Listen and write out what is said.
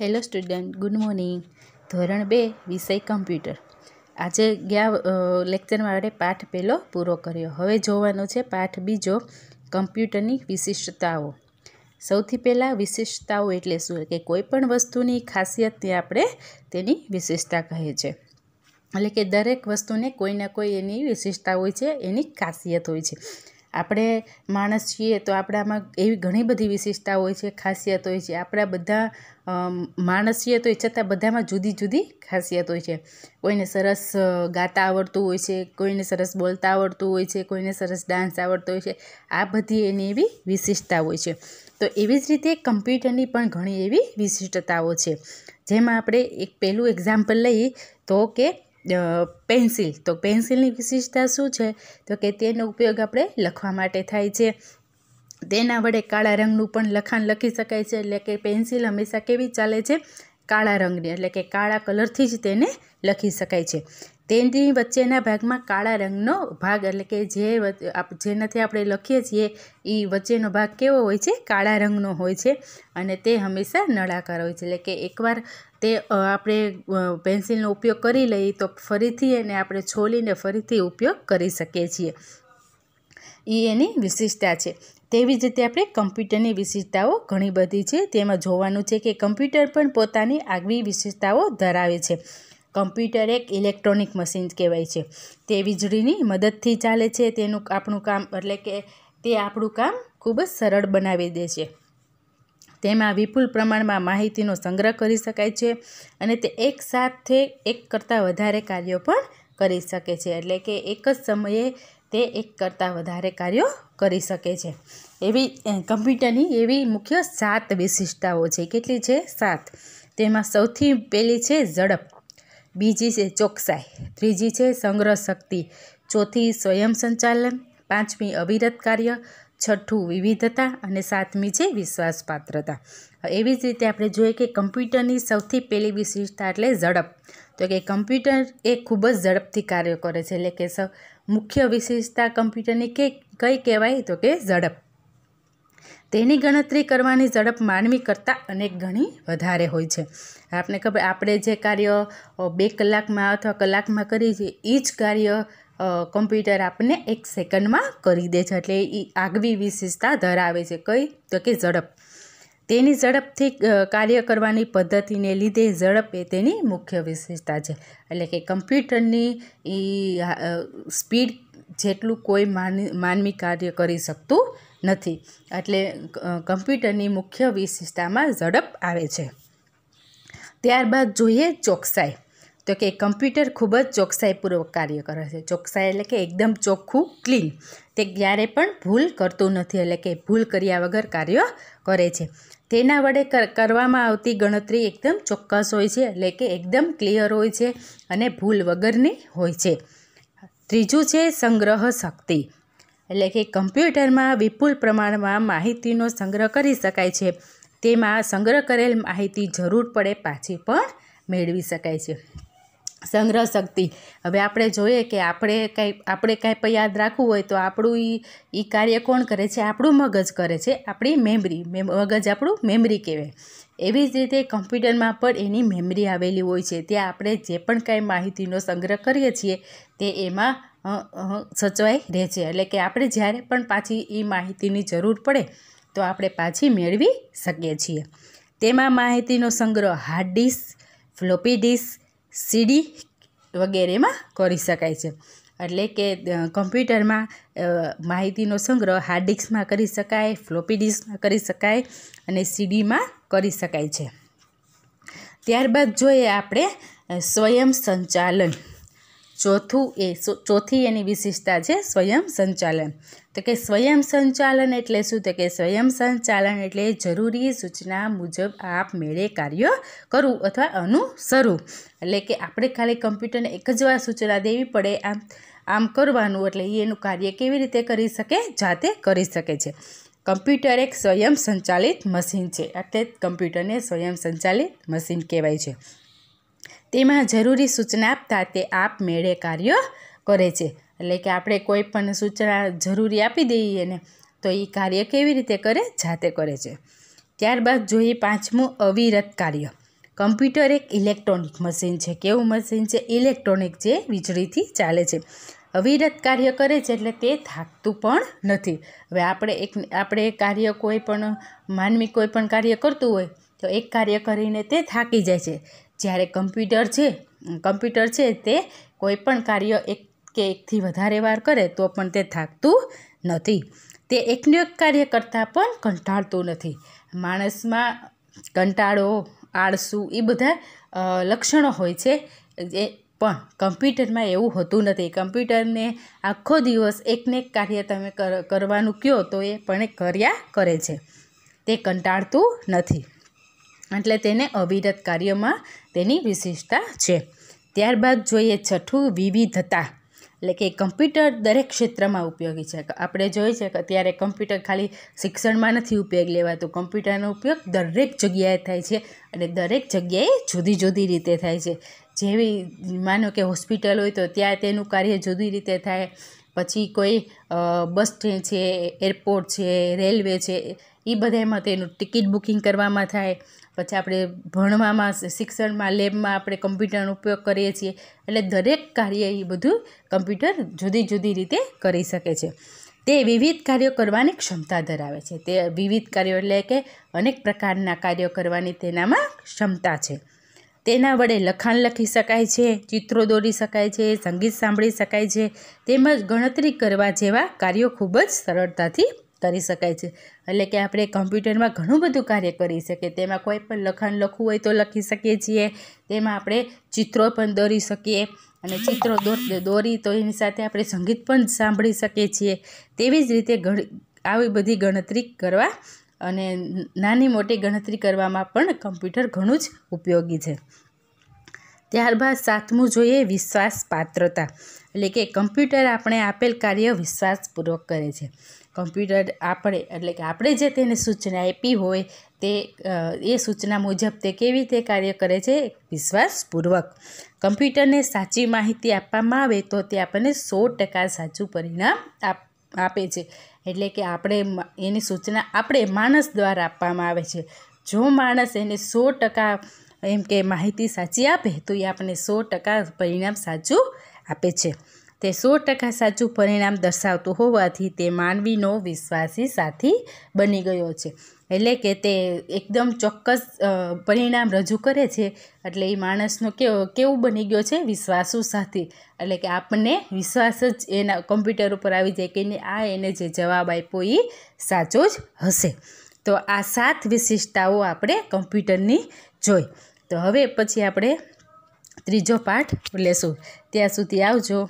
hello student good morning ધોરણ બે વિષય કમ્પ્યુટર આજે ગયા લેક્ચરમાં આપણે પાઠ પહેલો પૂરો કર્યો હવે જોવાનો છે પાઠ બીજો કમ્પ્યુટરની વિશિષ્ટતાઓ સૌથી પહેલાં વિશિષ્ટતાઓ એટલે શું કે કોઈપણ વસ્તુની ખાસિયતને આપણે તેની વિશેષતા કહે છે એટલે કે દરેક વસ્તુને કોઈને કોઈ એની વિશિષ્ટતા હોય છે એની ખાસિયત હોય છે આપણે માણસ છીએ તો આપણામાં એવી ઘણી બધી વિશેષતા હોય છે ખાસિયત હોય છે આપણા બધા માણસ છીએ તો એ છતાં બધામાં જુદી જુદી ખાસિયત હોય છે કોઈને સરસ ગાતા આવડતું હોય છે કોઈને સરસ બોલતા આવડતું હોય છે કોઈને સરસ ડાન્સ આવડતો હોય છે આ બધી એની એવી વિશિષ્ટતા હોય છે તો એવી જ રીતે કમ્પ્યુટરની પણ ઘણી એવી વિશિષ્ટતાઓ છે જેમાં આપણે એક પહેલું એક્ઝામ્પલ લઈએ તો કે પેન્સિલ તો પેન્સિલની વિશિષ્ટતા શું છે તો કે તેનો ઉપયોગ આપણે લખવા માટે થાય છે તેના વડે કાળા રંગનું પણ લખાણ લખી શકાય છે એટલે કે પેન્સિલ હંમેશા કેવી ચાલે છે કાળા રંગની એટલે કે કાળા કલરથી જ તેને લખી શકાય છે તેની વચ્ચેના ભાગમાં કાળા રંગનો ભાગ એટલે કે જે જેનાથી આપણે લખીએ છીએ એ વચ્ચેનો ભાગ કેવો હોય છે કાળા રંગનો હોય છે અને તે હંમેશા નળાકાર હોય છે એટલે કે એકવાર તે આપણે પેન્સિલનો ઉપયોગ કરી લઈએ તો ફરીથી એને આપણે છોલીને ફરીથી ઉપયોગ કરી શકીએ છીએ એ એની વિશિષ્ટતા છે તેવી જ રીતે આપણે કમ્પ્યુટરની વિશેષતાઓ ઘણી બધી છે તેમાં જોવાનું છે કે કમ્પ્યુટર પણ પોતાની આગવી વિશેષતાઓ ધરાવે છે કમ્પ્યુટર એક ઇલેક્ટ્રોનિક મશીન કહેવાય છે તે વીજળીની મદદથી ચાલે છે તેનું આપણું કામ એટલે કે તે આપણું કામ ખૂબ જ સરળ બનાવી દે છે તેમાં વિપુલ પ્રમાણમાં માહિતીનો સંગ્રહ કરી શકાય છે અને તે એક સાથે એક કરતાં વધારે કાર્યો પણ કરી શકે છે એટલે કે એક જ સમયે તે એક કરતાં વધારે કાર્યો કરી શકે છે એવી કમ્પ્યુટરની એવી મુખ્ય સાત વિશિષ્ટતાઓ છે કેટલી છે સાત તેમાં સૌથી પહેલી છે ઝડપ બીજી છે ચોકસાઈ ત્રીજી છે સંગ્રહ શક્તિ ચોથી સ્વયં સંચાલન પાંચમી અવિરત કાર્ય છઠ્ઠું વિવિધતા અને સાતમી છે વિશ્વાસપાત્રતા એવી જ રીતે આપણે જોઈએ કે કમ્પ્યુટરની સૌથી પહેલી વિશિષ્ટતા એટલે ઝડપ તો કે કમ્પ્યુટર એ ખૂબ જ ઝડપથી કાર્ય કરે છે એટલે કે મુખ્ય વિશેષતા કમ્પ્યુટરની કે કઈ કહેવાય તો કે ઝડપ તેની ગણતરી કરવાની ઝડપ માનવી કરતાં અનેક ગણી વધારે હોય છે આપણે ખબર આપણે જે કાર્ય બે કલાકમાં અથવા કલાકમાં કરીએ છીએ એ જ કાર્ય કમ્પ્યુટર આપણને એક સેકન્ડમાં કરી દે છે એટલે એ આગવી વિશેષતા ધરાવે છે કઈ તો કે ઝડપ તેની ઝડપથી કાર્ય કરવાની પદ્ધતિને લીધે ઝડપ એ તેની મુખ્ય વિશેષતા છે એટલે કે કમ્પ્યુટરની એ સ્પીડ જેટલું કોઈ માનવી કાર્ય કરી શકતું નથી એટલે કમ્પ્યુટરની મુખ્ય વિશેષતામાં ઝડપ આવે છે ત્યારબાદ જોઈએ ચોકસાઈ તો કે કમ્પ્યુટર ખૂબ જ ચોકસાઈપૂર્વક કાર્ય કરે છે ચોકસાઈ એટલે કે એકદમ ચોખ્ખું ક્લીન તે ક્યારે પણ ભૂલ કરતું નથી એટલે કે ભૂલ કર્યા વગર કાર્ય કરે છે તેના વડે કરવામાં આવતી ગણતરી એકદમ ચોક્કસ હોય છે એટલે કે એકદમ ક્લિયર હોય છે અને ભૂલ વગરની હોય છે ત્રીજું છે સંગ્રહ શક્તિ એટલે કે કમ્પ્યુટરમાં વિપુલ પ્રમાણમાં માહિતીનો સંગ્રહ કરી શકાય છે તેમાં સંગ્રહ કરેલ માહિતી જરૂર પડે પાછી પણ મેળવી શકાય છે સંગ્રહ શક્તિ હવે આપણે જોઈએ કે આપણે કાંઈ આપણે કાંઈ પણ યાદ રાખવું હોય તો આપણું એ એ કાર્ય કોણ કરે છે આપણું મગજ કરે છે આપણી મેમરી મગજ આપણું મેમરી કહેવાય એવી જ રીતે કમ્પ્યુટરમાં પણ એની મેમરી આવેલી હોય છે ત્યાં આપણે જે પણ કાંઈ માહિતીનો સંગ્રહ કરીએ છીએ તે એમાં સચવાઈ રહે છે એટલે કે આપણે જ્યારે પણ પાછી એ માહિતીની જરૂર પડે તો આપણે પાછી મેળવી શકીએ છીએ તેમાં માહિતીનો સંગ્રહ hard disk floppy disk CD વગેરેમાં કરી શકાય છે એટલે કે કમ્પ્યુટરમાં માહિતીનો સંગ્રહ હાર્ડ ડિસ્કમાં કરી શકાય ફ્લોપી ડિસ્કમાં કરી શકાય અને સીડીમાં કરી શકાય છે ત્યારબાદ જોઈએ આપણે સ્વયં સંચાલન ચોથું એ ચોથી એની વિશેષતા છે સ્વયં સંચાલન તો કે સ્વયં સંચાલન એટલે શું તો કે સ્વયં સંચાલન એટલે જરૂરી સૂચના મુજબ આપ મેળે કાર્ય કરવું અથવા અનુસરવું એટલે કે આપણે ખાલી કમ્પ્યુટરને એક જ વાર સૂચના દેવી પડે આમ આમ કરવાનું એટલે એ એનું કાર્ય કેવી રીતે કરી શકે જાતે કરી શકે છે કમ્પ્યુટર એક સ્વયં સંચાલિત મશીન છે એટલે કમ્પ્યુટરને સ્વયં સંચાલિત મશીન કહેવાય છે તેમાં જરૂરી સૂચના આપતા તે આપમેળે કાર્ય કરે છે એટલે કે આપણે કોઈ પણ સૂચના જરૂરી આપી દઈએ ને તો એ કાર્ય કેવી રીતે કરે જાતે કરે છે ત્યારબાદ જોઈએ પાંચમું અવિરત કાર્ય કમ્પ્યુટર એક ઇલેક્ટ્રોનિક મશીન છે કેવું મશીન છે ઇલેક્ટ્રોનિક જે વીજળીથી ચાલે છે અવિરત કાર્ય કરે છે એટલે તે થાકતું પણ નથી હવે આપણે એક આપણે કાર્ય કોઈ પણ માનવી કોઈ પણ કાર્ય કરતું હોય તો એક કાર્ય કરીને તે થાકી જાય છે જ્યારે કમ્પ્યુટર છે કમ્પ્યુટર છે તે કોઈપણ કાર્ય એક કે એકથી વધારે વાર કરે તો પણ તે થાકતું નથી તે એકનું એક કાર્ય કરતાં પણ કંટાળતું નથી માણસમાં કંટાળો આળસુ એ બધા લક્ષણો હોય છે એ પણ કમ્પ્યુટરમાં એવું હોતું નથી કમ્પ્યુટરને આખો દિવસ એકને એક કાર્ય તમે કરવાનું કહો તો એ પણ કર્યા કરે છે તે કંટાળતું નથી એટલે તેને અવિરત કાર્યમાં તેની વિશેષતા છે ત્યારબાદ જોઈએ છઠ્ઠું વિવિધતા એટલે કે કમ્પ્યુટર દરેક ક્ષેત્રમાં ઉપયોગી છે આપણે જોઈએ છે કે અત્યારે કમ્પ્યુટર ખાલી શિક્ષણમાં નથી ઉપયોગ લેવાતો કમ્પ્યુટરનો ઉપયોગ દરેક જગ્યાએ થાય છે અને દરેક જગ્યાએ જુદી જુદી રીતે થાય છે જેવી માનો કે હોસ્પિટલ હોય તો ત્યાં તેનું કાર્ય જુદી રીતે થાય પછી કોઈ બસ સ્ટેન્ડ છે એરપોર્ટ છે રેલવે છે એ બધામાં તેનું ટિકિટ બુકિંગ કરવામાં થાય પછી આપણે ભણવામાં શિક્ષણમાં લેબમાં આપણે કમ્પ્યુટરનો ઉપયોગ કરીએ છીએ એટલે દરેક કાર્ય એ બધું કમ્પ્યુટર જુદી જુદી રીતે કરી શકે છે તે વિવિધ કાર્યો કરવાની ક્ષમતા ધરાવે છે તે વિવિધ કાર્યો એટલે કે અનેક પ્રકારના કાર્યો કરવાની તેનામાં ક્ષમતા છે તેના વડે લખાણ લખી શકાય છે ચિત્રો દોરી શકાય છે સંગીત સાંભળી શકાય છે તેમજ ગણતરી કરવા જેવા કાર્યો ખૂબ જ સરળતાથી કરી શકાય છે એટલે કે આપણે કમ્પ્યુટરમાં ઘણું બધું કાર્ય કરી શકીએ તેમાં કોઈ પણ લખાણ લખવું હોય તો લખી શકીએ છીએ તેમાં આપણે ચિત્રો પણ દોરી શકીએ અને ચિત્રો દોર દોરી તો એની સાથે આપણે સંગીત પણ સાંભળી શકીએ છીએ તેવી જ રીતે આવી બધી ગણતરી કરવા અને નાની મોટી ગણતરી કરવામાં પણ કમ્પ્યુટર ઘણું જ ઉપયોગી છે ત્યારબાદ સાતમું જોઈએ વિશ્વાસ પાત્રતા એટલે કે કમ્પ્યુટર આપણે આપેલ કાર્ય વિશ્વાસપૂર્વક કરે છે કમ્પ્યુટર આપણે એટલે કે આપણે જે તેને સૂચના આપી હોય તે એ સૂચના મુજબ તે કેવી રીતે કાર્ય કરે છે વિશ્વાસપૂર્વક કમ્પ્યુટરને સાચી માહિતી આપવામાં આવે તો તે આપણને સો ટકા સાચું પરિણામ આપ આપે છે એટલે કે આપણે એની સૂચના આપણે માણસ દ્વારા આપવામાં આવે છે જો માણસ એને સો ટકા એમ કે માહિતી સાચી આપે તો એ આપણને સો ટકા પરિણામ સાચું આપે છે તે સો ટકા સાચું પરિણામ દર્શાવતું હોવાથી તે માનવીનો વિશ્વાસી સાથી બની ગયો છે એટલે કે તે એકદમ ચોક્કસ પરિણામ રજૂ કરે છે એટલે એ માણસનો કેવો કેવું બની ગયો છે વિશ્વાસુ સાથી એટલે કે આપણને વિશ્વાસ જ એના કમ્પ્યુટર ઉપર આવી જાય કે આ એને જે જવાબ આપ્યો એ સાચો જ હશે તો આ સાત વિશિષ્ટતાઓ આપણે કમ્પ્યુટરની જોઈ તો હવે પછી આપણે ત્રીજો પાઠ લેશું ત્યાં સુધી આવજો